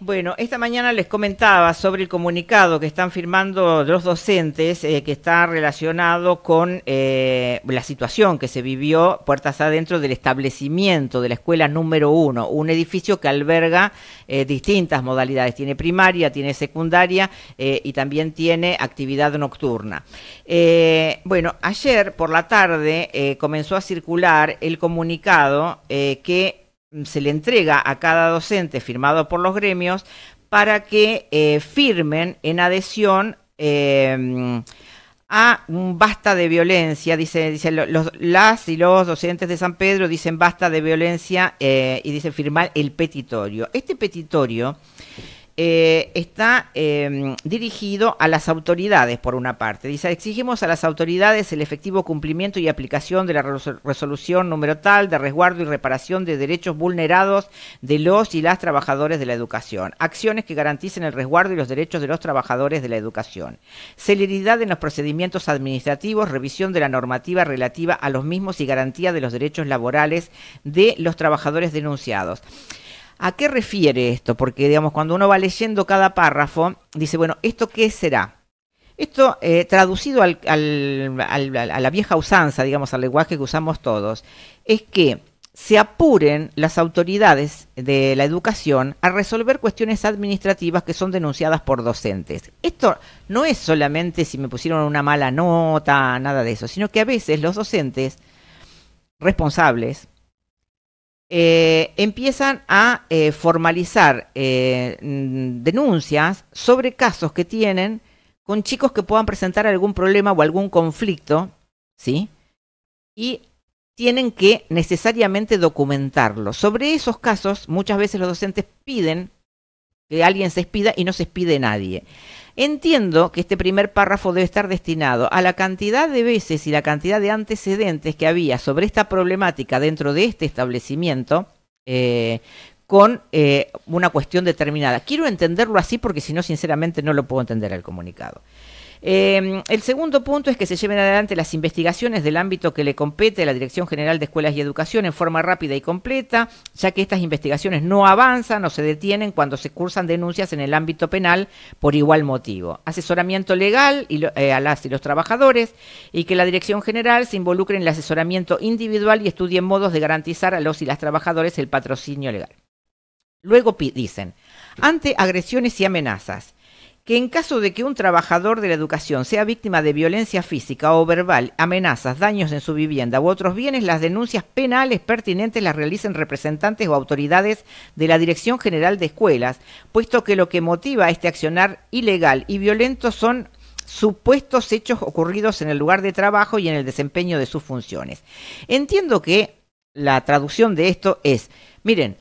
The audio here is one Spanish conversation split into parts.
Bueno, esta mañana les comentaba sobre el comunicado que están firmando los docentes eh, que está relacionado con eh, la situación que se vivió puertas adentro del establecimiento de la escuela número uno, un edificio que alberga eh, distintas modalidades, tiene primaria, tiene secundaria y también tiene actividad nocturna. bueno, ayer por la tarde comenzó a circular el comunicado que Mm, se le entrega a cada docente firmado por los gremios para que eh, firmen en adhesión em, a un basta de violencia, dice, dice las y los docentes de San Pedro dicen basta de violencia eh, y dicen firmar el petitorio. Este petitorio eh, está em, dirigido a las autoridades, por una parte. Dice, exigimos a las autoridades el efectivo cumplimiento y aplicación de la resolución número tal de resguardo y reparación de derechos vulnerados de los y las trabajadores de la educación. Acciones que garanticen el resguardo y los derechos de los trabajadores de la educación. Celeridad en los procedimientos administrativos, revisión de la normativa relativa a los mismos y garantía de los derechos laborales de los trabajadores denunciados. ¿A qué refiere esto? Porque, digamos, cuando uno va leyendo cada párrafo, dice, bueno, ¿esto qué será? Esto eh, traducido a la vieja usanza, digamos, al lenguaje que usamos todos, es que se apuren las autoridades de la educación a resolver cuestiones administrativas que son denunciadas por docentes. Esto no es solamente si me pusieron una mala nota, nada de eso, sino que a veces los docentes responsables eh, empiezan a eh, formalizar eh, denuncias sobre casos que tienen con chicos que puedan presentar algún problema o algún conflicto, ¿sí? Y tienen que necesariamente documentarlo. Sobre esos casos, muchas veces los docentes piden que alguien se expida y no se expide nadie. Entiendo que este primer párrafo debe estar destinado a la cantidad de veces y la cantidad de antecedentes que había sobre esta problemática dentro de este establecimiento eh, con eh, una cuestión determinada. Quiero entenderlo así porque si no, sinceramente, no lo puedo entender el comunicado. Em, el segundo punto es que se lleven adelante las investigaciones del ámbito que le compete a la Dirección General de Escuelas y Educación en forma rápida y completa, ya que estas investigaciones no avanzan o se detienen cuando se cursan denuncias en el ámbito penal por igual motivo. Asesoramiento legal eh, a las y los trabajadores y que la Dirección General se involucre en el asesoramiento individual y estudie modos de garantizar a los y las trabajadores el patrocinio legal. Luego dicen, ante agresiones y amenazas, que en caso de que un trabajador de la educación sea víctima de violencia física o verbal, amenazas, daños en su vivienda u otros bienes, las denuncias penales pertinentes las realicen representantes o autoridades de la Dirección General de Escuelas, puesto que lo que motiva este accionar ilegal y violento son supuestos hechos ocurridos en el lugar de trabajo y en el desempeño de sus funciones. Entiendo que la traducción de esto es, miren,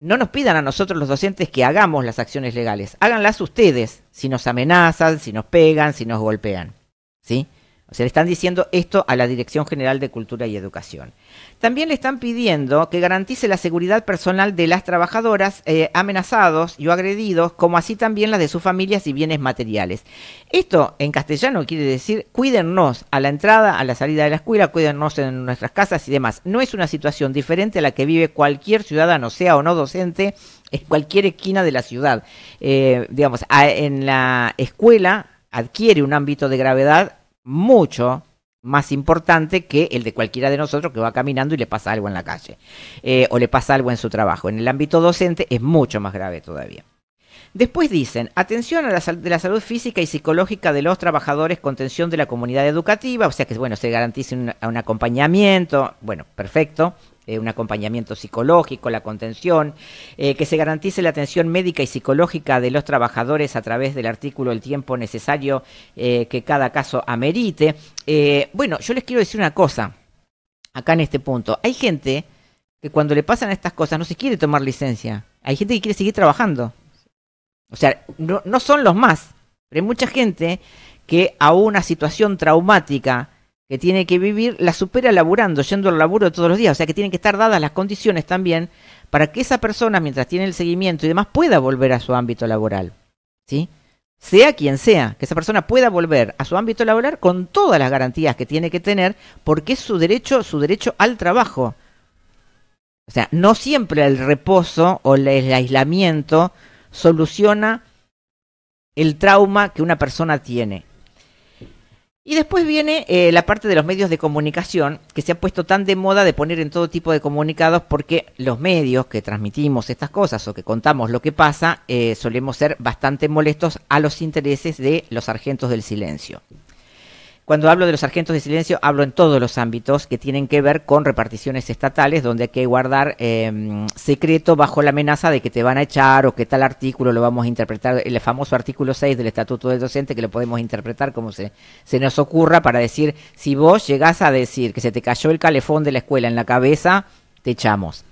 no nos pidan a nosotros los docentes que hagamos las acciones legales, háganlas ustedes si nos amenazan, si nos pegan, si nos golpean. ¿Sí? Se le están diciendo esto a la Dirección General de Cultura y Educación. También le están pidiendo que garantice la seguridad personal de las trabajadoras eh, amenazados y o agredidos, como así también las de sus familias y bienes materiales. Esto en castellano quiere decir cuídennos a la entrada, a la salida de la escuela, cuídennos en nuestras casas y demás. No es una situación diferente a la que vive cualquier ciudadano, sea o no docente, en cualquier esquina de la ciudad. Eh, digamos, en la escuela adquiere un ámbito de gravedad mucho más importante que el de cualquiera de nosotros que va caminando y le pasa algo en la calle eh, o le pasa algo en su trabajo. En el ámbito docente es mucho más grave todavía. Después dicen, atención a la, de la salud física y psicológica de los trabajadores, con contención de la comunidad educativa, o sea que bueno, se garantice un acompañamiento, bueno, perfecto, eh, un acompañamiento psicológico, la contención, eh, que se garantice la atención médica y psicológica de los trabajadores a través del artículo el tiempo necesario eh, que cada caso amerite. bueno, yo les quiero decir una cosa, acá en este punto, hay gente que cuando le pasan estas cosas no se quiere tomar licencia, hay gente que quiere seguir trabajando. O sea, no, no son los más, pero hay mucha gente que a una situación traumática, que tiene que vivir la supera laburando, yendo al laburo todos los días. O sea que tienen que estar dadas las condiciones también para que esa persona, mientras tiene el seguimiento y demás, pueda volver a su ámbito laboral. ¿Sí? Sea quien sea, que esa persona pueda volver a su ámbito laboral con todas las garantías que tiene que tener, porque es su derecho, su derecho al trabajo. O sea, no siempre el reposo o el aislamiento soluciona el trauma que una persona tiene. Y después viene eh, la parte de los medios de comunicación, que se ha puesto tan de moda de poner en todo tipo de comunicados porque los medios que transmitimos estas cosas o que contamos lo que pasa, eh, solemos ser bastante molestos a los intereses de los sargentos del silencio. Cuando hablo de los sargentos de silencio, hablo en todos los ámbitos que tienen que ver con reparticiones estatales, donde hay que guardar em, secreto bajo la amenaza de que te van a echar o que tal artículo lo vamos a interpretar, el famoso artículo 6 del Estatuto del Docente, que lo podemos interpretar como se, se nos ocurra para decir, si vos llegás a decir que se te cayó el calefón de la escuela en la cabeza, te echamos.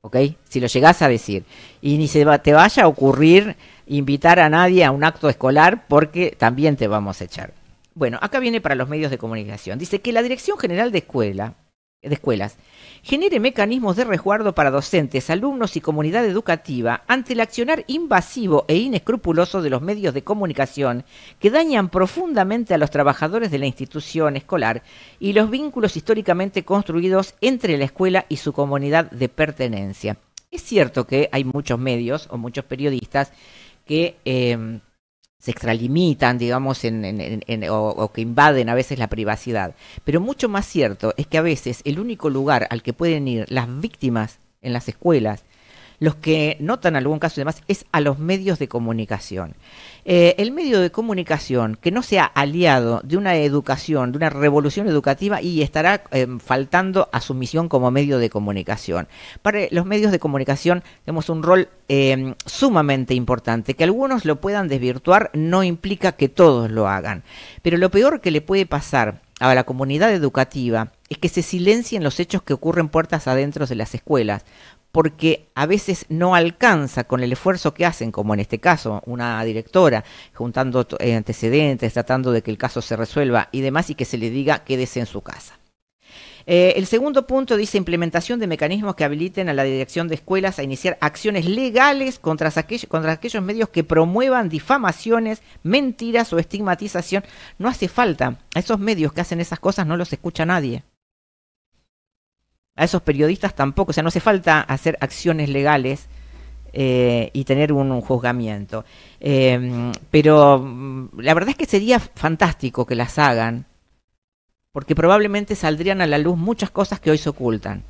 ¿ok? Si lo llegás a decir. Y ni se te vaya a ocurrir invitar a nadie a un acto escolar porque también te vamos a echar. Bueno, acá viene para los medios de comunicación. Dice que la Dirección General de, Escuela, de Escuelas genere mecanismos de resguardo para docentes, alumnos y comunidad educativa ante el accionar invasivo e inescrupuloso de los medios de comunicación que dañan profundamente a los trabajadores de la institución escolar y los vínculos históricamente construidos entre la escuela y su comunidad de pertenencia. Es cierto que hay muchos medios o muchos periodistas que... Eh, se extralimitan, digamos, en, en, en, o, que invaden a veces la privacidad. Pero mucho más cierto es que a veces el único lugar al que pueden ir las víctimas en las escuelas los que notan algún caso y demás, es a los medios de comunicación. Eh, el medio de comunicación que no sea aliado de una educación, de una revolución educativa, y estará em, faltando a su misión como medio de comunicación. Para los medios de comunicación tenemos un rol em, sumamente importante. Que algunos lo puedan desvirtuar no implica que todos lo hagan. Pero lo peor que le puede pasar a la comunidad educativa es que se silencien los hechos que ocurren puertas adentro de las escuelas, porque a veces no alcanza con el esfuerzo que hacen, como en este caso, una directora, juntando eh, antecedentes, tratando de que el caso se resuelva y demás, y que se le diga quédese en su casa. Eh, el segundo punto dice implementación de mecanismos que habiliten a la dirección de escuelas a iniciar acciones legales contra, contra aquellos medios que promuevan difamaciones, mentiras o estigmatización. No hace falta. A esos medios que hacen esas cosas no los escucha nadie a esos periodistas tampoco. O sea, no hace falta hacer acciones legales eh, y tener un, juzgamiento. Em, pero mm, la verdad es que sería fantástico que las hagan, porque probablemente saldrían a la luz muchas cosas que hoy se ocultan.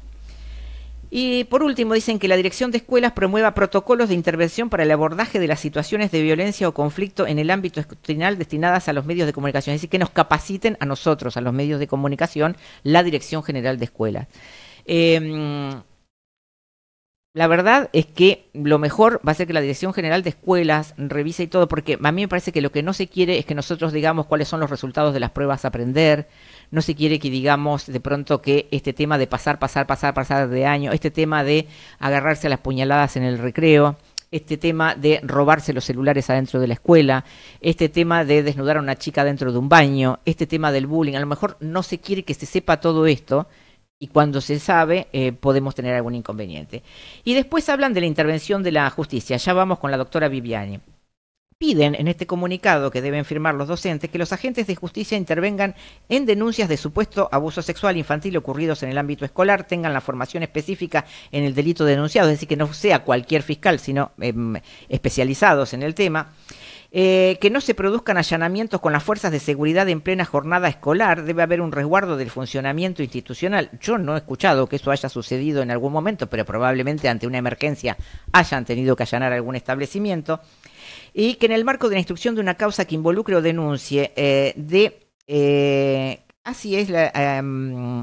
Y por último, dicen que la Dirección de Escuelas promueva protocolos de intervención para el abordaje de las situaciones de violencia o conflicto en el ámbito escrutinal destinadas a los medios de comunicación. Es decir, que nos capaciten a nosotros, a los medios de comunicación, la Dirección General de Escuelas. Em, la verdad es que lo mejor va a ser que la Dirección General de Escuelas revise y todo, porque a mí me parece que lo que no se quiere es que nosotros digamos cuáles son los resultados de las pruebas a aprender, no se quiere que digamos de pronto que este tema de pasar, pasar, pasar, pasar de año, este tema de agarrarse a las puñaladas en el recreo, este tema de robarse los celulares adentro de la escuela, este tema de desnudar a una chica dentro de un baño, este tema del bullying, a lo mejor no se quiere que se sepa todo esto y cuando se sabe eh, podemos tener algún inconveniente. Y después hablan de la intervención de la justicia. Ya vamos con la doctora Viviani. Piden en este comunicado que deben firmar los docentes que los agentes de justicia intervengan en denuncias de supuesto abuso sexual infantil ocurridos en el ámbito escolar, tengan la formación específica en el delito denunciado, es decir, que no sea cualquier fiscal, sino em, especializados en el tema eh, que no se produzcan allanamientos con las fuerzas de seguridad en plena jornada escolar, debe haber un resguardo del funcionamiento institucional. Yo no he escuchado que eso haya sucedido en algún momento, pero probablemente ante una emergencia hayan tenido que allanar algún establecimiento. Y que en el marco de la instrucción de una causa que involucre o denuncie eh, de... Eh, así es la, em,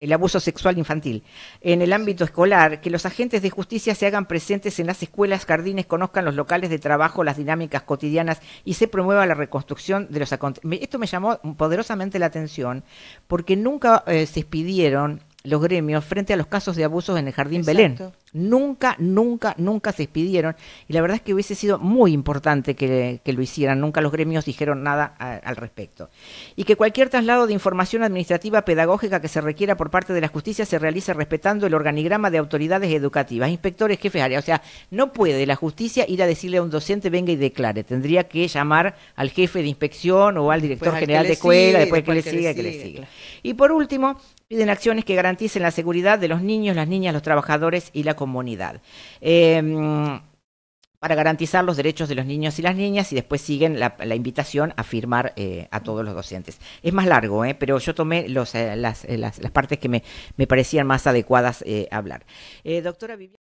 el abuso sexual infantil en el ámbito escolar, que los agentes de justicia se hagan presentes en las escuelas, jardines, conozcan los locales de trabajo, las dinámicas cotidianas y se promueva la reconstrucción de los acontecimientos. Esto me llamó poderosamente la atención porque nunca eh, se expidieron los gremios frente a los casos de abusos en el Jardín Belén. Nunca, nunca, nunca se despidieron. Y la verdad es que hubiese sido muy importante que, lo hicieran. Nunca los gremios dijeron nada al respecto. Y que cualquier traslado de información administrativa pedagógica que se requiera por parte de la justicia se realice respetando el organigrama de autoridades educativas, inspectores, jefes área. O sea, no puede la justicia ir a decirle a un docente venga y declare. Tendría que llamar al jefe de inspección o al director general de escuela, después, que, le siga, que le siga. Y por último, piden acciones que garanticen la seguridad de los niños, las niñas, los trabajadores y la comunidad. Em, para garantizar los derechos de los niños y las niñas y después siguen la, invitación a firmar eh, a todos los docentes. Es más largo, eh, pero yo tomé eh, las, partes que me, me parecían más adecuadas hablar. doctora Viviana.